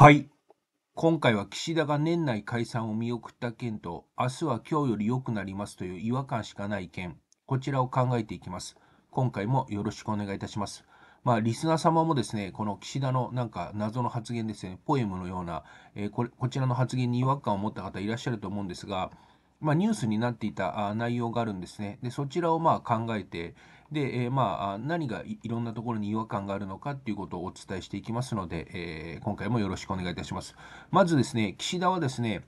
はい。今回は岸田が年内解散を見送った件と、明日は今日より良くなりますという違和感しかない件、こちらを考えていきます。今回もよろしくお願いいたします。まあ、リスナー様もですね、この岸田のなんか謎の発言ですね、ポエムのような、えー、これこちらの発言に違和感を持った方いらっしゃると思うんですが、まあ、ニュースになっていた内容があるんですね。で、そちらをまあ考えて、で、えー、まあ、何がいろんなところに違和感があるのかっていうことをお伝えしていきますので、えー、今回もよろしくお願いいたします。まずですね、岸田はですね、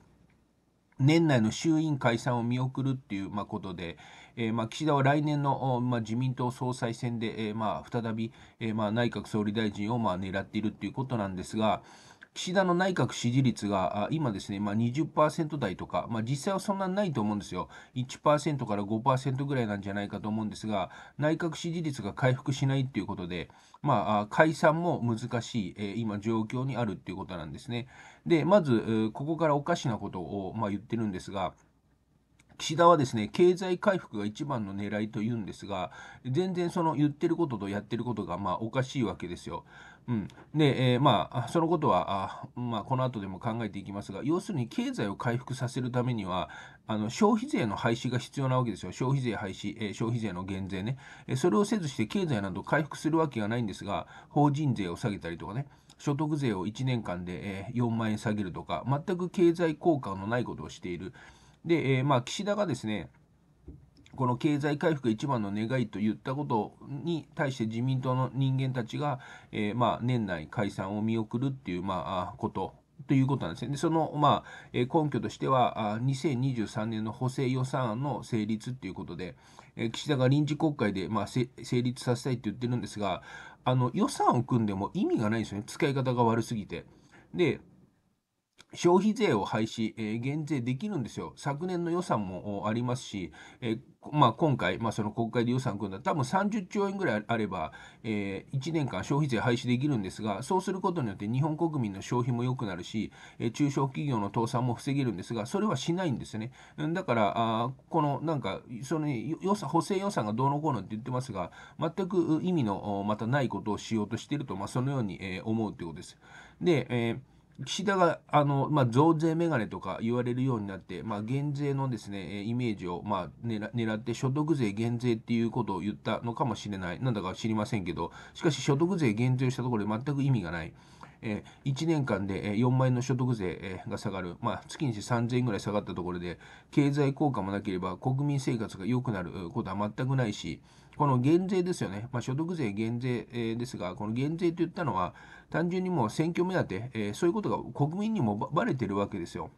年内の衆院解散を見送るっていう、まことで、えー、ま岸田は来年の、ま自民党総裁選で、えま再び、えま内閣総理大臣を、まあ、狙っているということなんですが、岸田の内閣支持率が今ですね、まあ、20%台とか、まあ、実際はそんなにないと思うんですよ。1%から5%ぐらいなんじゃないかと思うんですが、内閣支持率が回復しないということで、まあ、解散も難しい、えー、今、状況にあるということなんですね。で、まず、ここからおかしなことを、まあ、言ってるんですが、岸田はですね経済回復が一番の狙いというんですが全然その言ってることとやってることがまあおかしいわけですよ。うん、で、えー、まあそのことはあ、まあ、この後でも考えていきますが要するに経済を回復させるためにはあの消費税の廃止が必要なわけですよ消費税廃止、えー、消費税の減税ね、えー、それをせずして経済など回復するわけがないんですが法人税を下げたりとかね所得税を1年間で4万円下げるとか全く経済効果のないことをしている。で、えー、まあ、岸田がですね、この経済回復が一番の願いと言ったことに対して自民党の人間たちが、えー、まあ、年内解散を見送るっていう、まあ、ことということなんですね。でその、まあ、根拠としては、2023年の補正予算案の成立ということで、岸田が臨時国会で、まあ、成立させたいって言ってるんですが、あの予算を組んでも意味がないんですよね、使い方が悪すぎて。で消費税を廃止、えー、減税できるんですよ。昨年の予算もありますし、えー、まあ、今回、まあ、その国会で予算組んだ多分30兆円ぐらいあれば、えー、1年間消費税廃止できるんですが、そうすることによって日本国民の消費も良くなるし、え中小企業の倒産も防げるんですが、それはしないんですね。だから、あこのなんか、その予算補正予算がどうのこうのって言ってますが、全く意味のまたないことをしようとしていると、まあ、そのように、え思うということです。で、えー岸田があの、まあ、増税メガネとか言われるようになって、まあ、減税のですねイメージを、まあ狙、狙って所得税減税っていうことを言ったのかもしれないなんだか知りませんけどしかし所得税減税したところで全く意味がない。えー、1年間で4万円の所得税が下がる、まあ、月にして3000円ぐらい下がったところで、経済効果もなければ国民生活が良くなることは全くないし、この減税ですよね、まあ、所得税減税、ですが、この減税といったのは、単純にもう選挙目当て、えー、そういうことが国民にもばれてるわけですよ。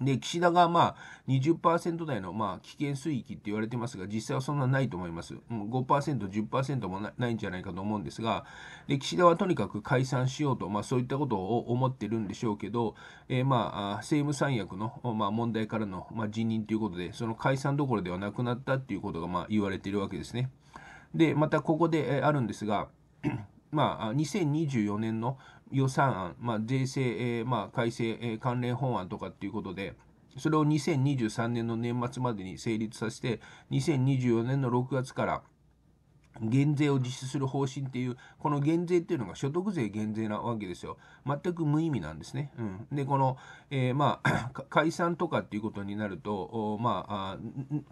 で、岸田がまあ20%台のまあ危険水域って言われてますが、実際はそんなないと思います。5%、10%もないんじゃないかと思うんですが、で岸田はとにかく解散しようと、まあ、そういったことを思ってるんでしょうけど、えー、まあ政務三役のまあ問題からのまあ辞任ということで、その解散どころではなくなったっていうことがまあ言われているわけですね。で、またここであるんですが、まあ、2024年の予算案、まあ、税制、えー、まあ、改正、えー、関連法案とかっていうことで、それを2023年の年末までに成立させて、2024年の6月から減税を実施する方針っていう、この減税っていうのが所得税減税なわけですよ。全く無意味なんですね。うん、で、この、えー、まあ、解散とかっていうことになると、まあ、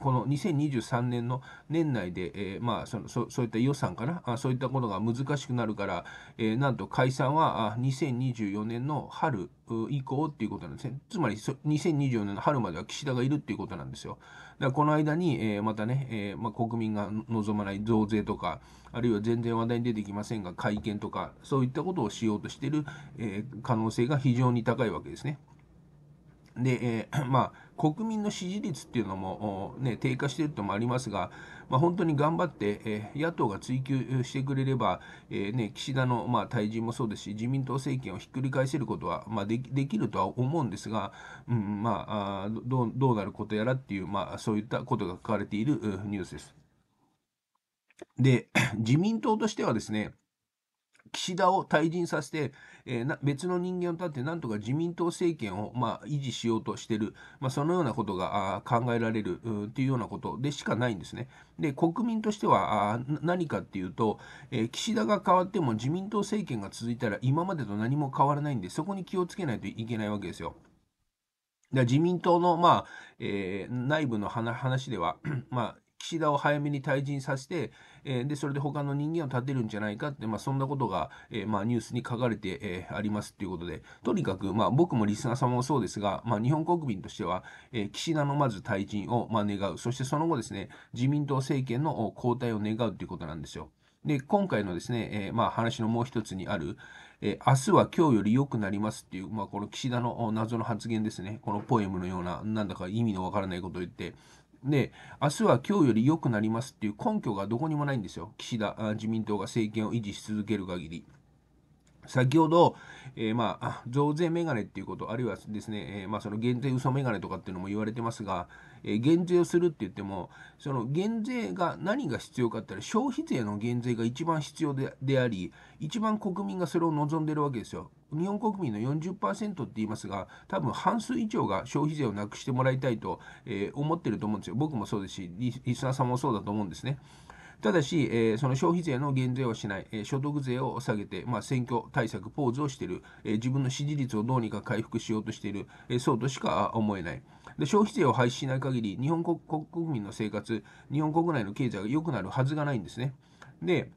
この2023年の年内で、えー、まあそのそ、そういった予算かなあ、そういったことが難しくなるから、えー、なんと解散は2024年の春以降っていうことなんですね。つまり、2024年の春までは岸田がいるっていうことなんですよ。だからこの間に、えまたね、えまあ、国民が望まない増税とかとか、あるいは全然話題に出てきませんが、会見とか、そういったことをしようとしている、えー、可能性が非常に高いわけですね。で、えー、まあ、国民の支持率っていうのも、ね、低下しているともありますが、まあ、本当に頑張って、えー、野党が追及してくれれば、えー、ね、岸田の、まあ、退陣もそうですし、自民党政権をひっくり返せることは、まあ、できるとは思うんですが、うん、まあどうなることやらっていう、まあ、そういったことが書かれているニュースです。で、自民党としてはですね、岸田を退陣させて、えー、別の人間を立って、なんとか自民党政権を、まあ、維持しようとしている、まあ、そのようなことが考えられるというようなことでしかないんですね。で、国民としては何かっていうと、えー、岸田が変わっても自民党政権が続いたら今までと何も変わらないんで、そこに気をつけないといけないわけですよ。自民党の、まあえー、内部の話では、まあ岸田を早めに退陣させて、えー、でそれで他の人間を立てるんじゃないかって、まあ、そんなことが、えー、まあ、ニュースに書かれて、えー、ありますということでとにかく、まあ、僕もリスナー様もそうですが、まあ、日本国民としては、え岸田のまず退陣を、ま願うそしてその後ですね自民党政権の交代を願うということなんですよ。で今回のですね、えまあ、話のもう一つにある、え明日は今日より良くなりますっていう、まあ、この岸田の謎の発言ですね、このポエムのような、なんだか意味のわからないことを言って、で、明日は今日より良くなりますっていう根拠がどこにもないんですよ。岸田自民党が政権を維持し続ける限り。先ほど、えー、まあ、増税メガネっていうこと、あるいはですね、えー、まあ、その減税嘘メガネとかっていうのも言われてますが、えー、減税をするって言っても、その減税が何が必要かって言ったら、消費税の減税が一番必要であり、一番国民がそれを望んでるわけですよ。日本国民の40%って言いますが多分半数以上が消費税をなくしてもらいたいと、えー、思ってると思うんですよ僕もそうですしリスナーさんもそうだと思うんですね。ただし、えー、その消費税の減税はしない、えー、所得税を下げて、まあ、選挙対策ポーズをしている、えー、自分の支持率をどうにか回復しようとしている、えー、そうとしか思えない。で消費税を廃止しない限り、日本国国民の生活、日本国内の経済が良くなるはずがないんですね。で、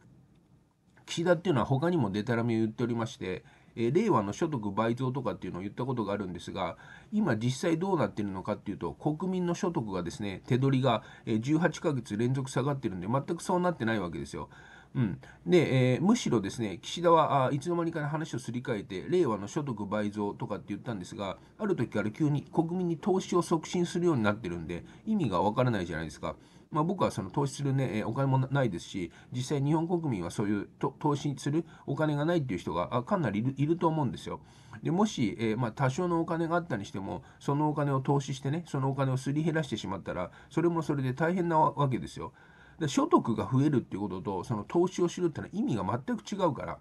岸田っていうのは他にもデタラメを言っておりまして、え令和の所得倍増とかっていうのを言ったことがあるんですが、今実際どうなってるのかっていうと、国民の所得がですね、手取りが18ヶ月連続下がってるんで、全くそうなってないわけですよ。うん、で、えー、むしろですね、岸田はあいつの間にか話をすり替えて、令和の所得倍増とかって言ったんですが、ある時から急に国民に投資を促進するようになってるんで、意味がわからないじゃないですか。まあ、僕はその投資する、ね、お金もないですし、実際日本国民はそういう投資するお金がないっていう人がかなりいると思うんですよ。でもし、えー、まあ、多少のお金があったにしても、そのお金を投資してね、そのお金をすり減らしてしまったら、それもそれで大変なわけですよ。で所得が増えるっていうことと、その投資をしろってのは意味が全く違うから。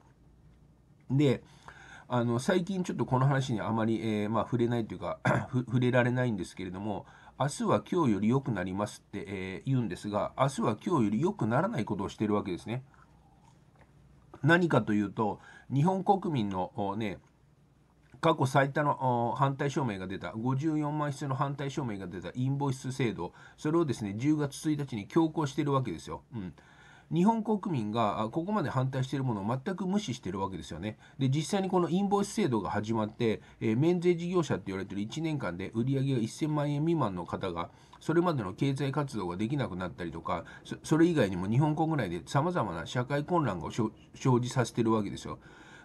で、あの最近ちょっとこの話にあまり、えー、まあ、触れないというか 触れられないんですけれども明日は今日より良くなりますって、え言うんですが、明日は今日より良くならないことをしてるわけですね。何かというと、日本国民のね、過去最多の反対証明が出た、54万室の反対証明が出たインボイス制度、それをですね、10月1日に強行しているわけですよ。うん日本国民がここまで反対しているものを全く無視しているわけですよね。で実際にこのインボイス制度が始まって、えー、免税事業者って言われてる1年間で売上が1000万円未満の方がそれまでの経済活動ができなくなったりとかそれ以外にも日本国内でさまざまな社会混乱が生じさせてるわけですよ。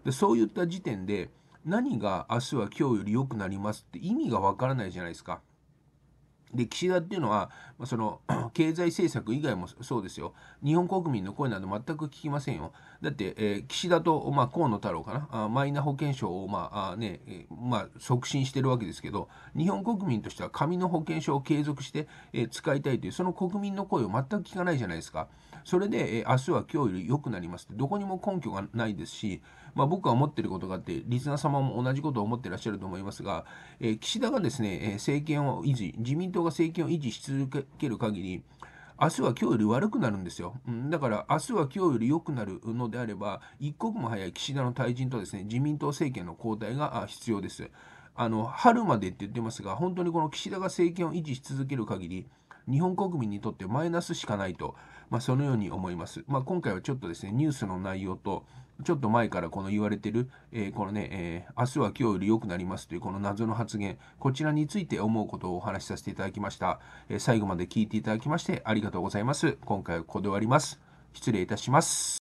でそういった時点で何が明日は今日より良くなりますって意味がわからないじゃないですか。で岸田っていうのは、まあ、その 経済政策以外もそうですよ、日本国民の声など全く聞きませんよ。だって、えー、岸田と、まあ、河野太郎かな、あマイナ保険証を、まあねえまあ、促進してるわけですけど、日本国民としては紙の保険証を継続して、えー、使いたいという、その国民の声を全く聞かないじゃないですか。それで、えー、明日は今日より良くなりますってどこにも根拠がないですし、まあ、僕は思ってることがあってリスナー様も同じことを思ってらっしゃると思いますが、えー、岸田がですね、えー、政権を維持自民党が政権を維持し続ける限り明日は今日より悪くなるんですよ。だから明日は今日より良くなるのであれば、一刻も早い岸田の退陣とですね、自民党政権の交代が必要です。あの春までって言ってますが、本当にこの岸田が政権を維持し続ける限り、日本国民にとってマイナスしかないと、まあ、そのように思います。まあ、今回はちょっとですね、ニュースの内容と、ちょっと前からこの言われてる、えー、このね、えー、明日は今日より良くなりますというこの謎の発言、こちらについて思うことをお話しさせていただきました。えー、最後まで聞いていただきましてありがとうございます。今回はここで終わります。失礼いたします。